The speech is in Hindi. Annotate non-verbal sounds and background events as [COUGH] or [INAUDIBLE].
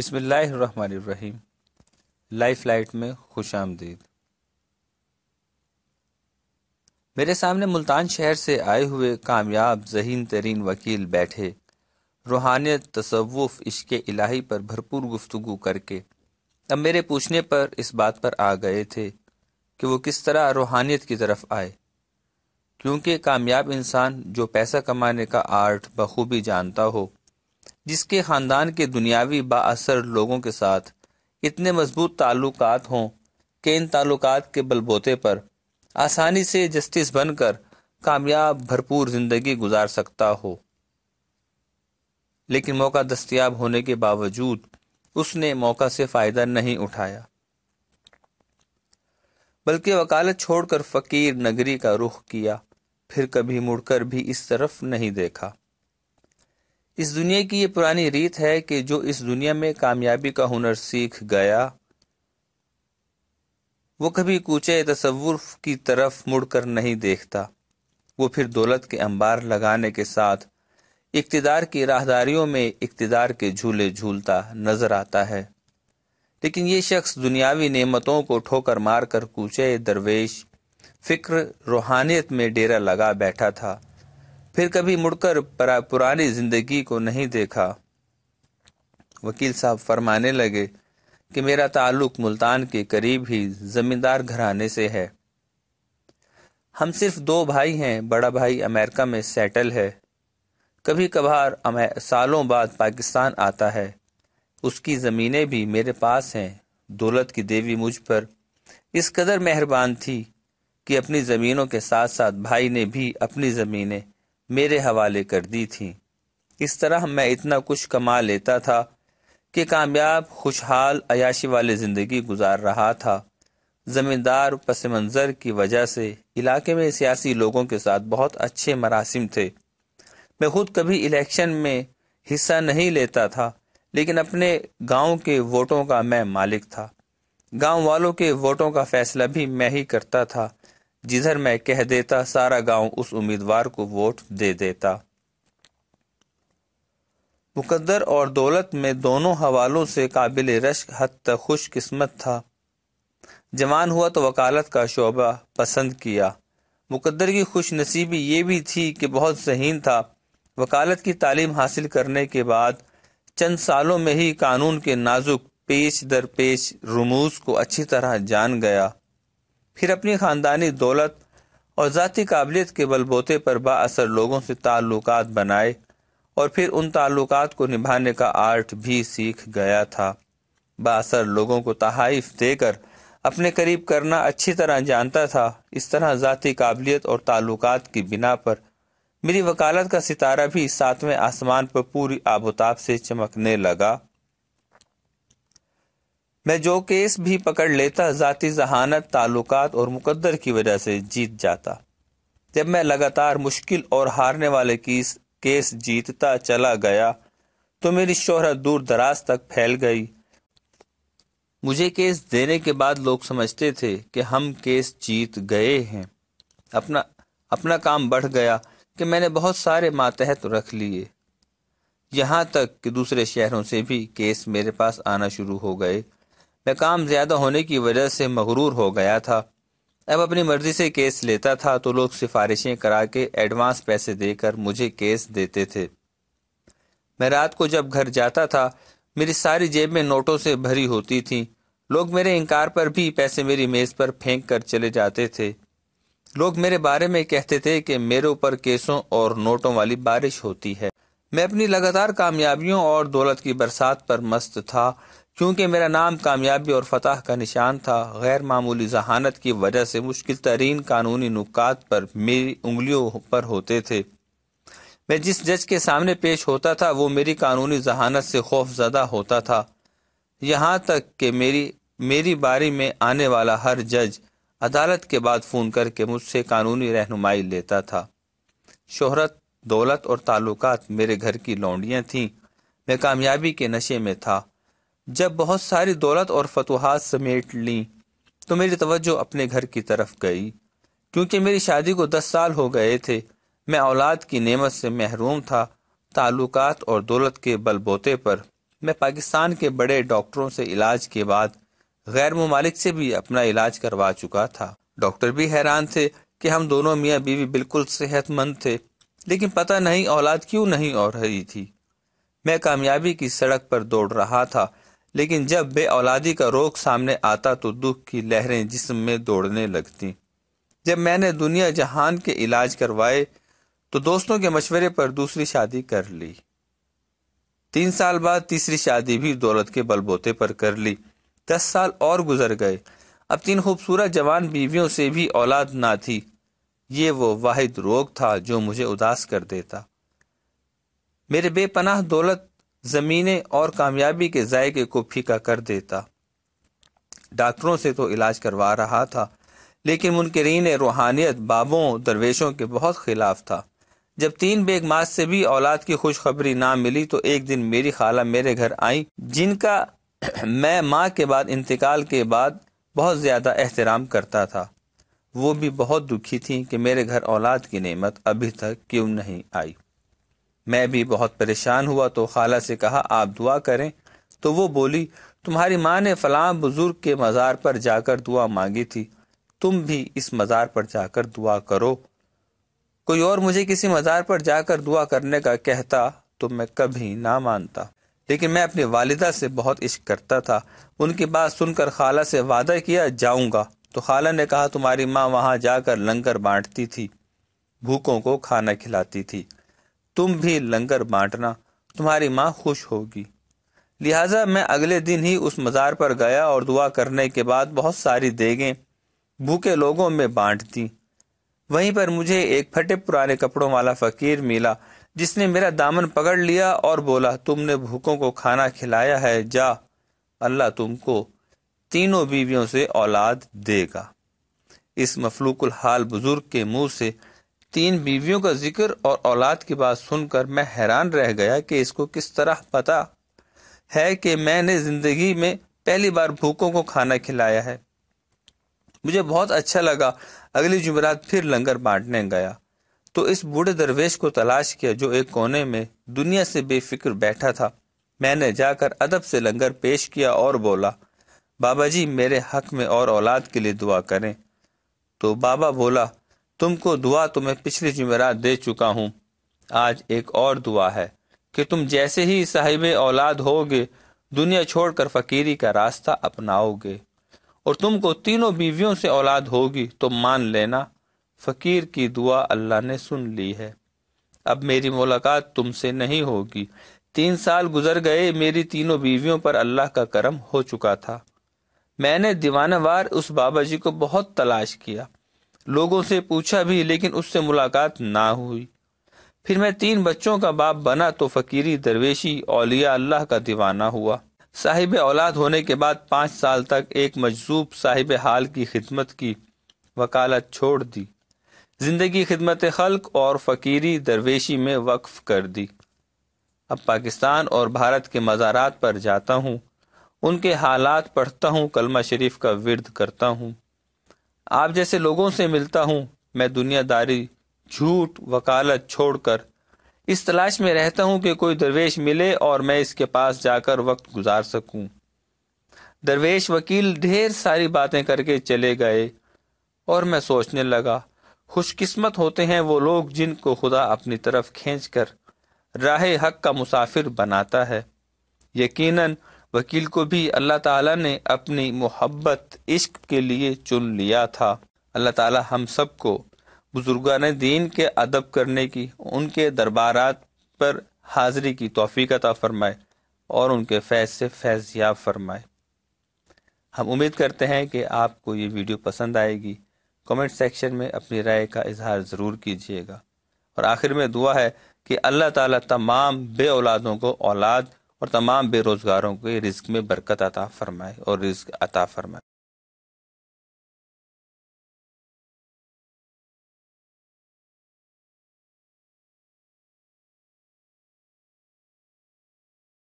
बसमीम लाइफ लाइट में खुश आमदीद मेरे सामने मुल्तान शहर से आए हुए कामयाब जहीन तरीन वकील बैठे रूहानियत तसवुफ़ इश्क इलाही पर भरपूर गुफ्तु करके अब मेरे पूछने पर इस बात पर आ गए थे कि वो किस तरह रूहानियत की तरफ आए क्योंकि कामयाब इंसान जो पैसा कमाने का आर्ट बखूबी जानता हो जिसके ख़ानदान के दुनियावी बासर लोगों के साथ इतने मजबूत ताल्लुक हों कि इन ताल्लुक के बलबोते पर आसानी से जस्टिस बनकर कामयाब भरपूर ज़िंदगी गुजार सकता हो लेकिन मौका दस्तियाब होने के बावजूद उसने मौका से फ़ायदा नहीं उठाया बल्कि वकालत छोड़कर फ़कीर नगरी का रुख किया फिर कभी मुड़कर भी इस तरफ नहीं देखा इस दुनिया की ये पुरानी रीत है कि जो इस दुनिया में कामयाबी का हुनर सीख गया वो कभी कूचे तस्वुर की तरफ मुड़कर नहीं देखता वो फिर दौलत के अंबार लगाने के साथ इकतदार की राहदारियों में इकतदार के झूले झूलता नजर आता है लेकिन ये शख्स दुनियावी नेमतों को ठोकर मारकर कूचे दरवेश फिक्र रूहानियत में डेरा लगा बैठा था फिर कभी मुड़कर पुरानी जिंदगी को नहीं देखा वकील साहब फरमाने लगे कि मेरा ताल्लुक मुल्तान के करीब ही जमींदार घराने से है हम सिर्फ दो भाई हैं बड़ा भाई अमेरिका में सेटल है कभी कभार सालों बाद पाकिस्तान आता है उसकी ज़मीनें भी मेरे पास हैं दौलत की देवी मुझ पर इस कदर मेहरबान थी कि अपनी ज़मीनों के साथ साथ भाई ने भी अपनी ज़मीनें मेरे हवाले कर दी थी इस तरह मैं इतना कुछ कमा लेता था कि कामयाब खुशहाल अयाशी वाले ज़िंदगी गुजार रहा था ज़मींदार पस मंज़र की वजह से इलाके में सियासी लोगों के साथ बहुत अच्छे मरासम थे मैं खुद कभी इलेक्शन में हिस्सा नहीं लेता था लेकिन अपने गांव के वोटों का मैं मालिक था गांव वालों के वोटों का फैसला भी मैं ही करता था जिधर मैं कह देता सारा गांव उस उम्मीदवार को वोट दे देता मुकद्दर और दौलत में दोनों हवालों से काबिल रश्क हद तक खुशकिस्मत था जवान हुआ तो वकालत का शोबा पसंद किया मुकद्दर की खुश नसीबी ये भी थी कि बहुत जहीन था वकालत की तालीम हासिल करने के बाद चंद सालों में ही कानून के नाजुक पेश दर पेश रमूज को अच्छी तरह जान गया फिर अपनी ख़ानदानी दौलत और ज़ाती काबिलियत के बलबोते पर बासर लोगों से ताल्लुक बनाए और फिर उन ताल्लुक को निभाने का आर्ट भी सीख गया था बासर लोगों को तहाइफ देकर अपने करीब करना अच्छी तरह जानता था इस तरह ज़ाती काबिलियत और ताल्लुक की बिना पर मेरी वकालत का सितारा भी सातवें आसमान पर पूरी आबोताब से चमकने लगा मैं जो केस भी पकड़ लेता ज़ाती जहानत ताल्लुकात और मुकद्दर की वजह से जीत जाता जब मैं लगातार मुश्किल और हारने वाले केस केस जीतता चला गया तो मेरी शोहरत दूर दराज तक फैल गई मुझे केस देने के बाद लोग समझते थे कि हम केस जीत गए हैं अपना अपना काम बढ़ गया कि मैंने बहुत सारे मातहत रख लिए यहाँ तक कि दूसरे शहरों से भी केस मेरे पास आना शुरू हो गए या काम ज्यादा होने की वजह से मगरूर हो गया था अब अपनी मर्जी से केस लेता था तो लोग सिफारिशें करा के एडवांस पैसे देकर मुझे केस देते थे मैं रात को जब घर जाता था मेरी सारी जेब में नोटों से भरी होती थी लोग मेरे इनकार पर भी पैसे मेरी मेज पर फेंक कर चले जाते थे लोग मेरे बारे में कहते थे कि मेरे ऊपर केसों और नोटों वाली बारिश होती है मैं अपनी लगातार कामयाबियों और दौलत की बरसात पर मस्त था क्योंकि मेरा नाम कामयाबी और फतह का निशान था गैर मामूली जहानत की वजह से मुश्किल तरीन कानूनी नुकात पर मेरी उंगलियों पर होते थे मैं जिस जज के सामने पेश होता था वो मेरी कानूनी जहानत से खौफजदा होता था यहाँ तक कि मेरी मेरी बारी में आने वाला हर जज अदालत के बाद फ़ोन करके मुझसे कानूनी रहनुमाई लेता था शोहरत दौलत और ताल्लुकात मेरे घर की लौंडियाँ थीं मैं कामयाबी के नशे में था जब बहुत सारी दौलत और फतवाहत समेट ली तो मेरी तवज्जो अपने घर की तरफ गई क्योंकि मेरी शादी को दस साल हो गए थे मैं औलाद की नेमत से महरूम था ताल्लुकात और दौलत के बलबोते पर मैं पाकिस्तान के बड़े डॉक्टरों से इलाज के बाद गैर ममालिक से भी अपना इलाज करवा चुका था डॉक्टर भी हैरान थे कि हम दोनों मियाँ बीवी बिल्कुल सेहतमंद थे लेकिन पता नहीं औलाद क्यों नहीं और रही थी मैं कामयाबी की सड़क पर दौड़ रहा था लेकिन जब बे औलादी का रोग सामने आता तो दुख की लहरें जिस्म में दौड़ने लगती जब मैंने दुनिया जहान के इलाज करवाए तो दोस्तों के मशवरे पर दूसरी शादी कर ली तीन साल बाद तीसरी शादी भी दौलत के बलबोते पर कर ली दस साल और गुजर गए अब तीन खूबसूरत जवान बीवियों से भी औलाद ना थी ये वो वाहिद रोग था जो मुझे उदास कर देता मेरे बेपनाह दौलत ज़मीने और कामयाबी के जायके को फीका कर देता डॉक्टरों से तो इलाज करवा रहा था लेकिन मुनकरीन रूहानियत बाबों दरवेशों के बहुत खिलाफ था जब तीन बेग बेगमात से भी औलाद की खुशखबरी ना मिली तो एक दिन मेरी खाला मेरे घर आई जिनका [CLEARS THROAT] मैं माँ के बाद इंतकाल के बाद बहुत ज़्यादा एहतराम करता था वो भी बहुत दुखी थी कि मेरे घर औलाद की नेमत अभी तक क्यों नहीं आई मैं भी बहुत परेशान हुआ तो खाला से कहा आप दुआ करें तो वो बोली तुम्हारी माँ ने फलां बुजुर्ग के मज़ार पर जाकर दुआ मांगी थी तुम भी इस मज़ार पर जाकर दुआ करो कोई और मुझे किसी मज़ार पर जाकर दुआ करने का कहता तो मैं कभी ना मानता लेकिन मैं अपनी वालिदा से बहुत इश्क करता था उनकी बात सुनकर खाला से वादा किया जाऊंगा तो खाला ने कहा तुम्हारी माँ वहां जाकर लंगर बांटती थी भूखों को खाना खिलाती थी तुम भी लंगर बांटना तुम्हारी माँ खुश होगी लिहाजा मैं अगले दिन ही उस मज़ार पर गया और दुआ करने के बाद बहुत सारी देगें भूखे लोगों में बांट दी वहीं पर मुझे एक फटे पुराने कपड़ों वाला फ़कीर मिला जिसने मेरा दामन पकड़ लिया और बोला तुमने भूखों को खाना खिलाया है जा अल्लाह तुमको तीनों बीवियों से औलाद देगा इस मफलूकुल हाल बुजुर्ग के मुंह से तीन बीवियों का जिक्र और औलाद की बात सुनकर मैं हैरान रह गया कि इसको किस तरह पता है कि मैंने जिंदगी में पहली बार भूखों को खाना खिलाया है मुझे बहुत अच्छा लगा अगली जुमरात फिर लंगर बांटने गया तो इस बूढ़े दरवेश को तलाश किया जो एक कोने में दुनिया से बेफिक्र बैठा था मैंने जाकर अदब से लंगर पेश किया और बोला बाबा जी मेरे हक में और औलाद के लिए दुआ करें तो बाबा बोला तुमको दुआ तो मैं पिछली जुमेरात दे चुका हूँ आज एक और दुआ है कि तुम जैसे ही साहिब औलाद होगे दुनिया छोड़कर फकीरी का रास्ता अपनाओगे और तुमको तीनों बीवियों से औलाद होगी तो मान लेना फकीर की दुआ अल्लाह ने सुन ली है अब मेरी मुलाकात तुमसे नहीं होगी तीन साल गुजर गए मेरी तीनों बीवियों पर अल्लाह का करम हो चुका था मैंने दीवानवार उस बाबा जी को बहुत तलाश किया लोगों से पूछा भी लेकिन उससे मुलाकात ना हुई फिर मैं तीन बच्चों का बाप बना तो फकीरी दरवेशी औलिया अल्लाह का दीवाना हुआ साहिब औलाद होने के बाद पाँच साल तक एक मजसूब साहिब हाल की खिदमत की वकालत छोड़ दी ज़िंदगी खिदमत खल्क और फ़कीरी दरवेशी में वक्फ कर दी अब पाकिस्तान और भारत के मज़ारात पर जाता हूँ उनके हालात पढ़ता हूँ कलमा शरीफ का विरद करता हूँ आप जैसे लोगों से मिलता हूं मैं दुनियादारी झूठ वकालत छोड़कर इस तलाश में रहता हूं कि कोई दरवेश मिले और मैं इसके पास जाकर वक्त गुजार सकूं दरवेश वकील ढेर सारी बातें करके चले गए और मैं सोचने लगा खुशकिस्मत होते हैं वो लोग जिनको खुदा अपनी तरफ खींच कर राह हक का मुसाफिर बनाता है यकीनन वकील को भी अल्लाह ताला ने अपनी मोहब्बत इश्क के लिए चुन लिया था अल्लाह ताला हम सबको बुजुर्गान दीन के अदब करने की उनके दरबारात पर हाजिरी की तोफ़ी अता फरमाए और उनके फैज़ से फैज़याब फरमाए हम उम्मीद करते हैं कि आपको ये वीडियो पसंद आएगी कमेंट सेक्शन में अपनी राय का इजहार ज़रूर कीजिएगा और आखिर में दुआ है कि अल्लाह ताला तमाम बे औलादों को औलाद और तमाम बेरोज़गारों के रिस्क में बरकत अता फरमाए और रिस्क अता फरमाए